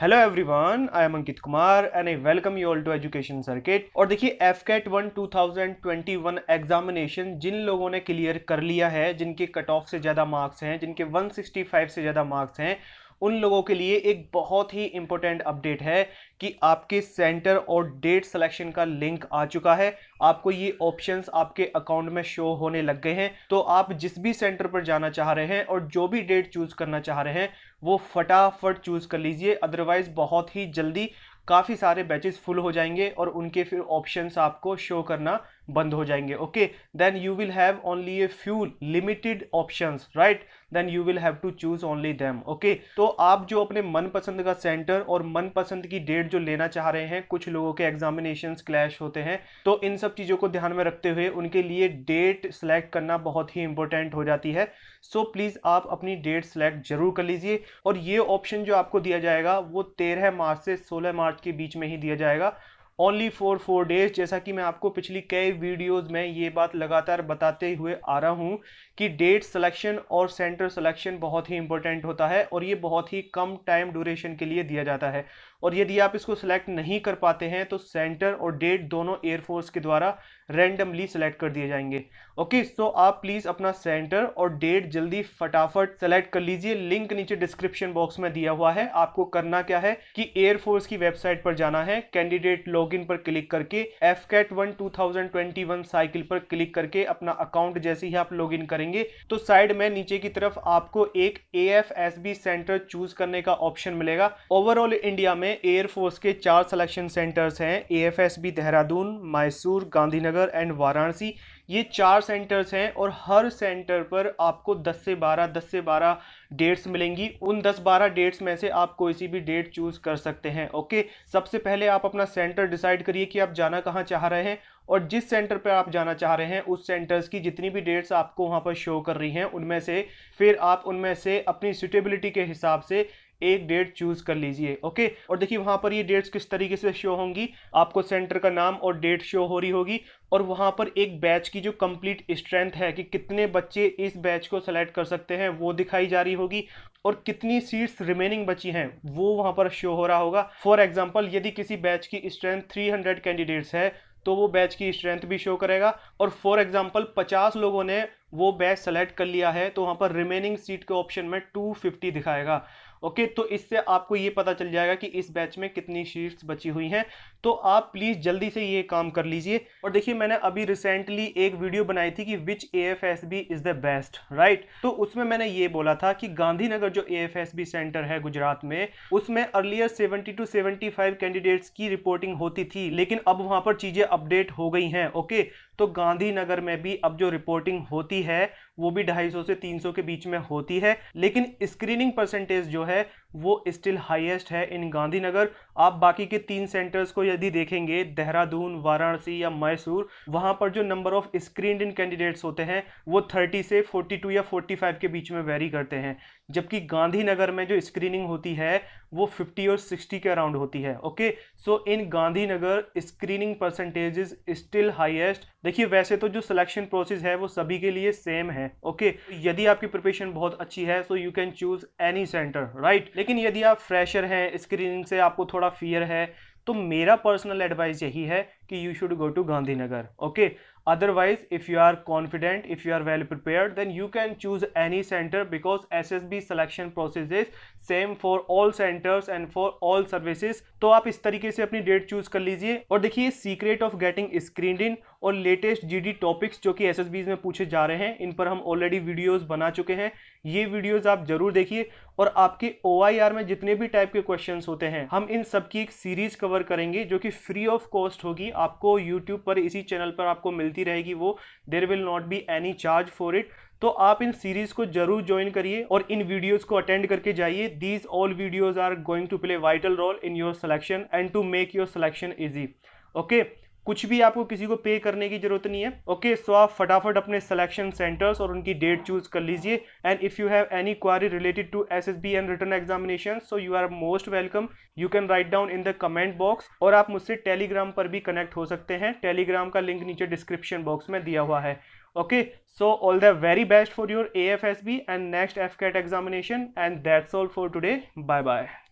hello everyone I am Ankit Kumar and I welcome you all to education circuit और देखिए AFCAT one two examination जिन लोगों ने clear कर लिया है जिनके कट ऑफ से ज़्यादा मार्क्स हैं जिनके 165 से ज़्यादा मार्क्स हैं उन लोगों के लिए एक बहुत ही इंपॉर्टेंट अपडेट है कि आपके सेंटर और डेट सिलेक्शन का लिंक आ चुका है आपको ये ऑप्शंस आपके अकाउंट में शो होने लग गए हैं तो आप जिस भी सेंटर पर जाना चाह रहे हैं और जो भी डेट चूज़ करना चाह रहे हैं वो फटाफट चूज़ कर लीजिए अदरवाइज़ बहुत ही जल्दी काफ़ी सारे बैचेस फुल हो जाएंगे और उनके फिर ऑप्शंस आपको शो करना बंद हो जाएंगे okay then you will have only a few limited options right then you will have to choose only them okay तो आप जो अपने मनपसंद का सेंटर और मनपसंद की डेट जो लेना चाह रहे हैं कुछ लोगों के एग्जामिनेशन क्लैश होते हैं तो इन सब चीज़ों को ध्यान में रखते हुए उनके लिए डेट सेलेक्ट करना बहुत ही इंपॉर्टेंट हो जाती है सो so, प्लीज़ आप अपनी डेट सेलेक्ट जरूर कर लीजिए और ये ऑप्शन जो आपको दिया जाएगा वो तेरह मार्च से सोलह मार्च के बीच में ही दिया जाएगा ओनली फॉर फोर डेज जैसा कि मैं आपको पिछली कई वीडियोज में ये बात लगातार बताते हुए आ रहा हूँ कि डेट सिलेक्शन और सेंटर सिलेक्शन बहुत ही इंपॉर्टेंट होता है और ये बहुत ही कम टाइम ड्यूरेशन के लिए दिया जाता है और यदि आप इसको सिलेक्ट नहीं कर पाते हैं तो सेंटर और डेट दोनों एयरफोर्स के द्वारा रेंडमली सेलेक्ट कर दिए जाएंगे ओके सो आप प्लीज़ अपना सेंटर और डेट जल्दी फटाफट सेलेक्ट कर लीजिए लिंक नीचे डिस्क्रिप्शन बॉक्स में दिया हुआ है आपको करना क्या है कि एयरफोर्स की वेबसाइट पर जाना है कैंडिडेट लोग लॉगिन पर क्लिक करके AFCAT one two thousand twenty one cycle पर क्लिक करके अपना अकाउंट जैसे ही आप लॉग इन करेंगे तो साइड में नीचे की तरफ आपको एक A F S B center choose करने का ऑप्शन मिलेगा ओवरऑल इंडिया में एयरफोर्स के चार सिलेक्शन सेंटर्स हैं A F S B Dehradun Mysore Gandhinagar and Varanasi ये चार सेंटर्स हैं और हर सेंटर पर आपको 10 से 12 10 से 12 डेट्स मिलेंगी उन 10-12 डेट्स में से आप कोई सी भी डेट चूज़ कर सकते हैं ओके सबसे पहले आप अपना सेंटर डिसाइड करिए कि आप जाना कहाँ चाह रहे हैं और जिस सेंटर पर आप जाना चाह रहे हैं उस सेंटर्स की जितनी भी डेट्स आपको वहाँ पर शो कर रही हैं उनमें से फिर आप उनमें से अपनी सुटेबिलिटी के हिसाब से एक डेट चूज कर लीजिए ओके और देखिए वहां पर ये डेट्स किस तरीके से शो होंगी आपको सेंटर का नाम और डेट शो हो रही होगी और वहां पर एक बैच की जो कंप्लीट स्ट्रेंथ है कि कितने बच्चे इस बैच को सेलेक्ट कर सकते हैं वो दिखाई जा रही होगी और कितनी सीट्स रिमेनिंग बची हैं वो वहां पर शो हो रहा होगा फॉर एग्जाम्पल यदि किसी बैच की स्ट्रेंथ थ्री कैंडिडेट्स है तो वो बैच की स्ट्रेंथ भी शो करेगा और फॉर एग्जाम्पल पचास लोगों ने वो बैच सेलेक्ट कर लिया है तो वहां पर रिमेनिंग सीट के ऑप्शन में 250 दिखाएगा ओके तो इससे आपको ये पता चल जाएगा कि इस बैच में कितनी शीट्स बची हुई हैं तो आप प्लीज़ जल्दी से ये काम कर लीजिए और देखिए मैंने अभी रिसेंटली एक वीडियो बनाई थी कि which A F S B is the best right तो उसमें मैंने ये बोला था कि गांधीनगर जो A F S B center है गुजरात में उसमें earlier seventy two seventy five candidates की रिपोर्टिंग होती थी लेकिन अब वहाँ पर चीज़ें अपडेट हो गई हैं ओके तो गांधीनगर में भी अब जो रिपोर्टिंग होती है वो भी 250 से 300 के बीच में होती है लेकिन स्क्रीनिंग परसेंटेज जो है वो स्टिल हाईएस्ट है इन गांधीनगर आप बाकी के तीन सेंटर्स को यदि देखेंगे देहरादून वाराणसी या मैसूर वहाँ पर जो number of screen in candidates होते हैं वो थर्टी से फोर्टी टू या फोर्टी फाइव के बीच में वेरी करते हैं जबकि गांधीनगर में जो स्क्रीनिंग होती है वो फिफ्टी और सिक्सटी के अराउंड होती है okay so in Gandhinagar screening percentage is still highest देखिए वैसे तो जो सिलेक्शन प्रोसेस है वो सभी के लिए सेम है ओके यदि आपकी प्रिपरेशन बहुत अच्छी है so you can choose any center right लेकिन यदि आप फ्रेशर हैं स्क्रीनिंग से आपको थोड़ा फियर है तो मेरा पर्सनल एडवाइस यही है कि you should go to Gandhinagar okay otherwise if you are confident if you are well prepared then you can choose any center because S S B selection process is same for all centers and for all services तो आप इस तरीके से अपनी date choose कर लीजिए और देखिए secret of getting screen in और लेटेस्ट जी डी टॉपिक्स जो कि एस एस बीज में पूछे जा रहे हैं इन पर हम ऑलरेडी वीडियोज बना चुके हैं ये वीडियोज आप जरूर देखिए और आपके ओ आई आर में जितने भी टाइप के क्वेश्चन होते हैं हम इन सब की एक सीरीज कवर करेंगे जो कि फ्री ऑफ कॉस्ट होगी आपको यूट्यूब पर इसी चैनल पर आपको मिलती रहेगी वो there will not be any charge for it तो आप इन सीरीज को जरूर ज्वाइन करिए और इन वीडियोस को अटेंड करके जाइए these all videos are going to play vital role in your selection and to make your selection easy okay कुछ भी आपको किसी को पे करने की जरूरत नहीं है ओके सो आप फटाफट अपने सिलेक्शन सेंटर्स और उनकी डेट चूज कर लीजिए and if you have any query related to S S B and written examination so you are most welcome you can write down in the comment box और आप मुझसे Telegram पर भी connect हो सकते हैं टेलीग्राम का लिंक नीचे डिस्क्रिप्शन बॉक्स में दिया हुआ है okay so all the very best for your A F S B and next AFCAT examination and that's all for today bye bye